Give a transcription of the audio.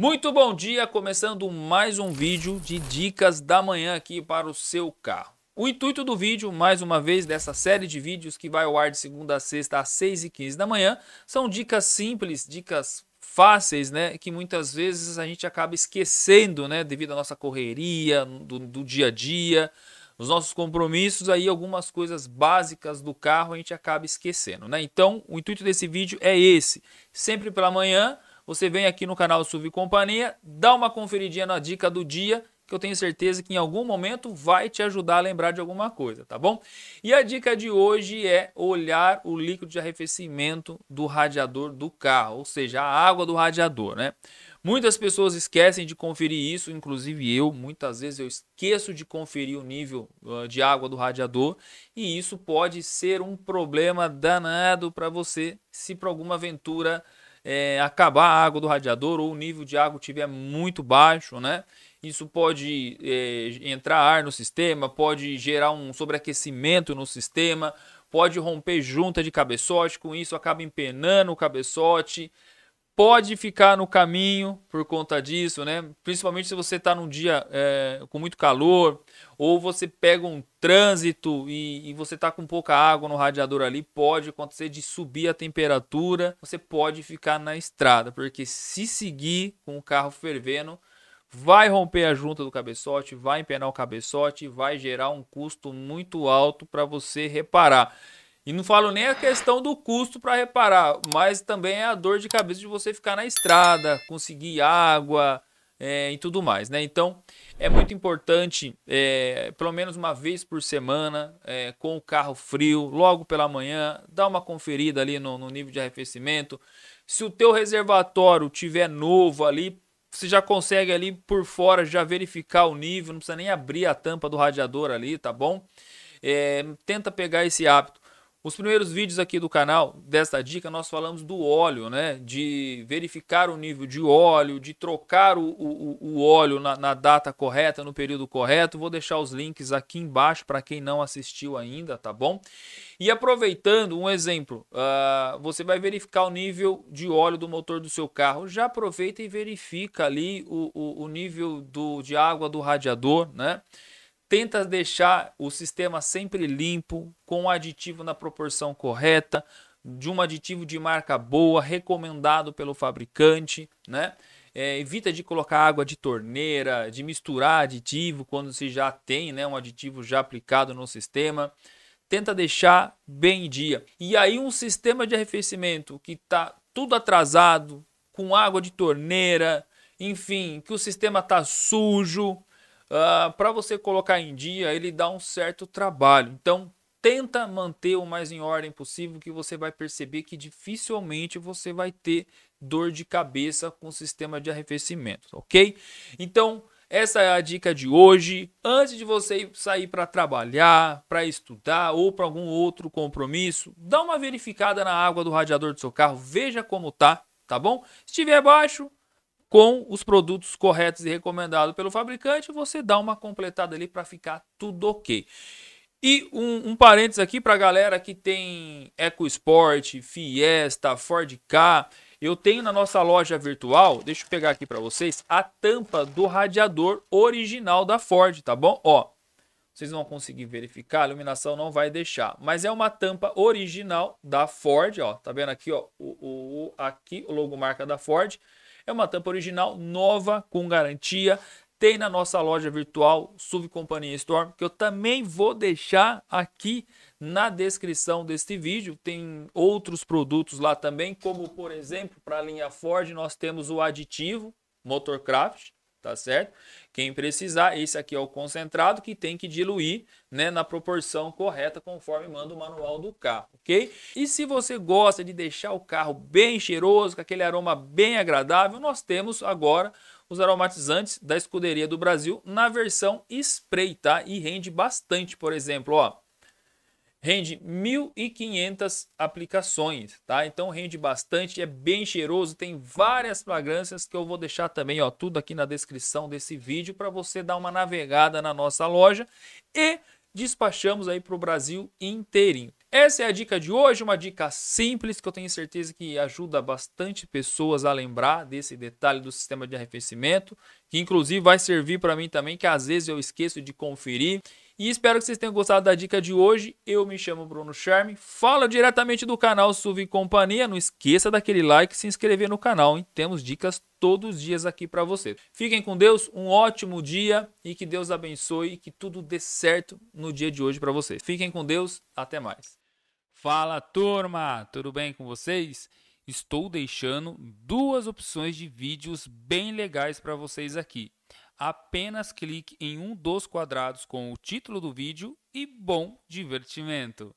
Muito bom dia, começando mais um vídeo de dicas da manhã aqui para o seu carro. O intuito do vídeo, mais uma vez, dessa série de vídeos que vai ao ar de segunda a sexta às 6h15 da manhã, são dicas simples, dicas fáceis, né, que muitas vezes a gente acaba esquecendo, né, devido à nossa correria, do, do dia a dia, os nossos compromissos, aí algumas coisas básicas do carro a gente acaba esquecendo, né? Então, o intuito desse vídeo é esse, sempre pela manhã, você vem aqui no canal SUV Companhia, dá uma conferidinha na dica do dia, que eu tenho certeza que em algum momento vai te ajudar a lembrar de alguma coisa, tá bom? E a dica de hoje é olhar o líquido de arrefecimento do radiador do carro, ou seja, a água do radiador, né? Muitas pessoas esquecem de conferir isso, inclusive eu, muitas vezes eu esqueço de conferir o nível de água do radiador, e isso pode ser um problema danado para você se por alguma aventura é, acabar a água do radiador ou o nível de água estiver muito baixo, né? Isso pode é, entrar ar no sistema, pode gerar um sobreaquecimento no sistema, pode romper junta de cabeçote, com isso acaba empenando o cabeçote, pode ficar no caminho por conta disso, né? Principalmente se você está num dia é, com muito calor, ou você pega um trânsito e, e você está com pouca água no radiador ali, pode acontecer de subir a temperatura, você pode ficar na estrada, porque se seguir com o carro fervendo, vai romper a junta do cabeçote, vai empenar o cabeçote, vai gerar um custo muito alto para você reparar. E não falo nem a questão do custo para reparar, mas também é a dor de cabeça de você ficar na estrada, conseguir água é, e tudo mais, né? Então é muito importante, é, pelo menos uma vez por semana, é, com o carro frio, logo pela manhã, dar uma conferida ali no, no nível de arrefecimento. Se o teu reservatório tiver novo ali, você já consegue ali por fora já verificar o nível, não precisa nem abrir a tampa do radiador ali, tá bom? É, tenta pegar esse hábito. Os primeiros vídeos aqui do canal, desta dica, nós falamos do óleo, né? De verificar o nível de óleo, de trocar o, o, o óleo na, na, data correta, no período correto. Vou deixar os links aqui embaixo para quem não assistiu ainda, tá bom? E aproveitando um exemplo, uh, você vai verificar o nível de óleo do motor do seu carro. Já aproveita e verifica ali o, o nível do, de água do radiador, né? tenta deixar o sistema sempre limpo, com o aditivo na proporção correta, de um aditivo de marca boa, recomendado pelo fabricante, né? É, evita de colocar água de torneira, de misturar aditivo quando se já tem né, um aditivo já aplicado no sistema. Tenta deixar bem em dia. E aí um sistema de arrefecimento que está tudo atrasado, com água de torneira, enfim, que o sistema está sujo, uh, ah, para você colocar em dia, ele dá um certo trabalho. Então, tenta manter o mais em ordem possível, que você vai perceber que dificilmente você vai ter dor de cabeça com o sistema de arrefecimento, ok? Então, essa é a dica de hoje. Antes de você sair para trabalhar, para estudar ou para algum outro compromisso, dá uma verificada na água do radiador do seu carro, veja como tá, tá bom? Se estiver baixo, com os produtos corretos e recomendados pelo fabricante, você dá uma completada ali para ficar tudo ok. E um, um parênteses aqui para a galera que tem EcoSport, Fiesta, Ford K. Eu tenho na nossa loja virtual, deixa eu pegar aqui para vocês, a tampa do radiador original da Ford, tá bom? Ó, vocês vão conseguir verificar, a iluminação não vai deixar. Mas é uma tampa original da Ford, ó. Tá vendo aqui, ó, o, o, o aqui, o logomarca da Ford. É uma tampa original, nova, com garantia. Tem na nossa loja virtual Subcompanhia Storm, que eu também vou deixar aqui na descrição deste vídeo. Tem outros produtos lá também, como por exemplo, para a linha Ford, nós temos o aditivo Motorcraft, tá certo? Quem precisar, esse aqui é o concentrado que tem que diluir né, na proporção correta conforme manda o manual do carro, ok? E se você gosta de deixar o carro bem cheiroso, com aquele aroma bem agradável, nós temos agora os aromatizantes da Escuderia do Brasil na versão spray, tá? E rende bastante, por exemplo, ó rende 1.500 aplicações, tá? Então rende bastante, é bem cheiroso, tem várias fragrâncias que eu vou deixar também, ó, tudo aqui na descrição desse vídeo para você dar uma navegada na nossa loja e despachamos aí para o Brasil inteirinho. Essa é a dica de hoje, uma dica simples que eu tenho certeza que ajuda bastante pessoas a lembrar desse detalhe do sistema de arrefecimento, que inclusive vai servir para mim também, que às vezes eu esqueço de conferir. E espero que vocês tenham gostado da dica de hoje. Eu me chamo Bruno Charme, falo diretamente do canal Suve Companhia. Não esqueça daquele like e se inscrever no canal, hein? Temos dicas todos os dias aqui para você. Fiquem com Deus, um ótimo dia e que Deus abençoe e que tudo dê certo no dia de hoje para vocês. Fiquem com Deus, até mais. Fala turma, tudo bem com vocês? Estou deixando duas opções de vídeos bem legais para vocês aqui. Apenas clique em um dos quadrados com o título do vídeo e bom divertimento!